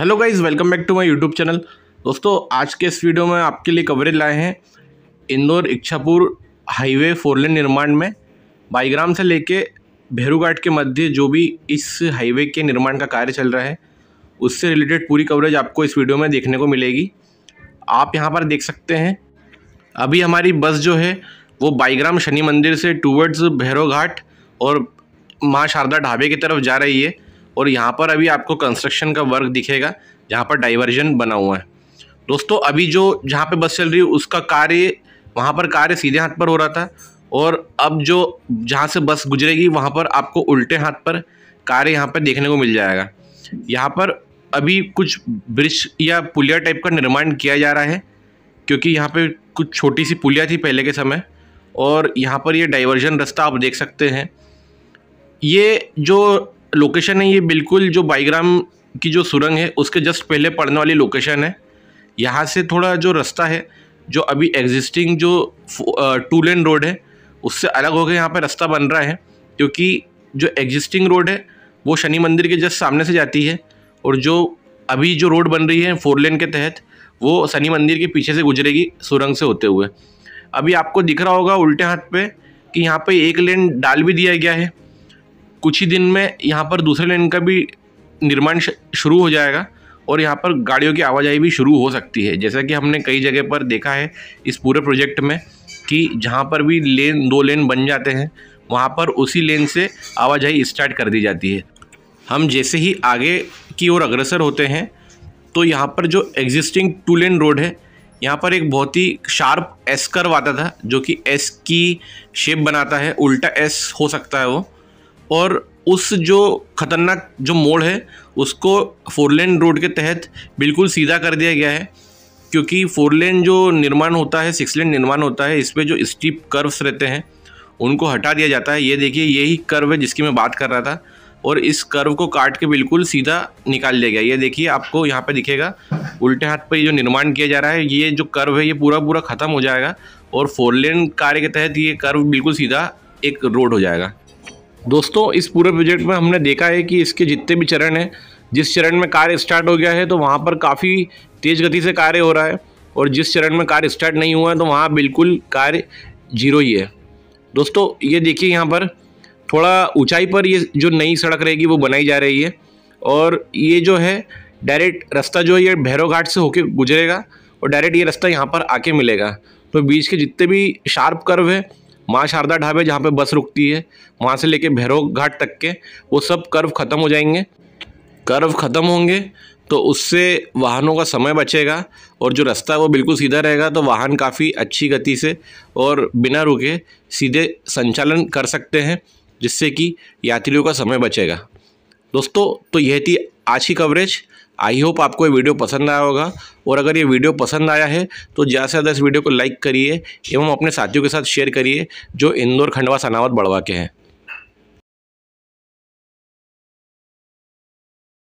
hello guys welcome back to my YouTube channel दोस्तों आज के इस वीडियो में आपके लिए कवरेज लाए हैं Indore Ichhapur highway four lane निर्माण में बाईग्राम से लेके भैरूघाट के मध्य जो भी इस हाईवे के निर्माण का कार्य चल रहा है उससे रिलेटेड पूरी कवरेज आपको इस वीडियो में देखने को मिलेगी आप यहाँ पर देख सकते हैं अभी हमारी बस जो है वो बाईग्राम शनि मंदिर से टूवर्ड्स भैरव घाट और माँ शारदा ढाबे की तरफ जा रही है और यहाँ पर अभी आपको कंस्ट्रक्शन का वर्क दिखेगा जहाँ पर डाइवर्जन बना हुआ है दोस्तों अभी जो जहाँ पे बस चल रही है उसका कार्य वहाँ पर कार्य सीधे हाथ पर हो रहा था और अब जो जहाँ से बस गुजरेगी वहाँ पर आपको उल्टे हाथ पर कार्य यहाँ पर देखने को मिल जाएगा यहाँ पर अभी कुछ ब्रिज या पुलिया टाइप का निर्माण किया जा रहा है क्योंकि यहाँ पे कुछ छोटी सी पुलिया थी पहले के समय और यहाँ पर ये डाइवर्जन रास्ता आप देख सकते हैं ये जो लोकेशन है ये बिल्कुल जो बाईग्राम की जो सुरंग है उसके जस्ट पहले पड़ने वाली लोकेशन है यहाँ से थोड़ा जो रास्ता है जो अभी एग्जिस्टिंग जो टू लेन रोड है उससे अलग होकर यहाँ पर रास्ता बन रहा है क्योंकि जो एग्जिस्टिंग रोड है वो शनि मंदिर के जस्ट सामने से जाती है और जो अभी जो रोड बन रही है फोर लेन के तहत वो शनि मंदिर के पीछे से गुजरेगी सुरंग से होते हुए अभी आपको दिख रहा होगा उल्टे हाथ पे कि यहाँ पे एक लेन डाल भी दिया गया है कुछ ही दिन में यहाँ पर दूसरे लेन का भी निर्माण शुरू हो जाएगा और यहाँ पर गाड़ियों की आवाजाही भी शुरू हो सकती है जैसा कि हमने कई जगह पर देखा है इस पूरे प्रोजेक्ट में कि जहाँ पर भी लेन दो लेन बन जाते हैं वहाँ पर उसी लेन से आवाजाही स्टार्ट कर दी जाती है हम जैसे ही आगे की ओर अग्रसर होते हैं तो यहाँ पर जो एग्जिस्टिंग टू लेन रोड है यहाँ पर एक बहुत ही शार्प एस कर्व आता था जो कि एस की शेप बनाता है उल्टा एस हो सकता है वो और उस जो खतरनाक जो मोड़ है उसको फोर लेन रोड के तहत बिल्कुल सीधा कर दिया गया है क्योंकि फोर लेन जो निर्माण होता है सिक्स लेन निर्माण होता है इस पर जो स्टीप कर्व्स रहते हैं उनको हटा दिया जाता है ये देखिए यही कर्व है जिसकी मैं बात कर रहा था और इस कर्व को काट के बिल्कुल सीधा निकाल दिया गया ये देखिए आपको यहाँ पे दिखेगा उल्टे हाथ पर जो निर्माण किया जा रहा है ये जो कर्व है ये पूरा पूरा ख़त्म हो जाएगा और फोर लेन कार्य के तहत ये कर्व बिल्कुल सीधा एक रोड हो जाएगा दोस्तों इस पूरे प्रोजेक्ट में हमने देखा है कि इसके जितने भी चरण हैं जिस चरण में कार्य स्टार्ट हो गया है तो वहाँ पर काफ़ी तेज़ गति से कार्य हो रहा है और जिस चरण में कार्य स्टार्ट नहीं हुआ है तो वहाँ बिल्कुल कार्य जीरो ही है दोस्तों ये देखिए यहाँ पर थोड़ा ऊंचाई पर ये जो नई सड़क रहेगी वो बनाई जा रही है और ये जो है डायरेक्ट रास्ता जो है ये भैरव घाट से होके गुजरेगा और डायरेक्ट ये रास्ता यहाँ पर आके मिलेगा तो बीच के जितने भी शार्प कर्व है माँ शारदा ढाबे जहाँ पे बस रुकती है वहाँ से लेके भैरव घाट तक के वो सब कर्व ख़त्म हो जाएंगे कर्व ख़त्म होंगे तो उससे वाहनों का समय बचेगा और जो रास्ता है वो बिल्कुल सीधा रहेगा तो वाहन काफ़ी अच्छी गति से और बिना रुके सीधे संचालन कर सकते हैं जिससे कि यात्रियों का समय बचेगा दोस्तों तो यह थी आज की कवरेज आई होप आपको ये वीडियो पसंद आया होगा और अगर ये वीडियो पसंद आया है तो ज़्यादा से ज़्यादा इस वीडियो को लाइक करिए एवं अपने साथियों के साथ शेयर करिए जो इंदौर खंडवा सनावत बढ़वा के हैं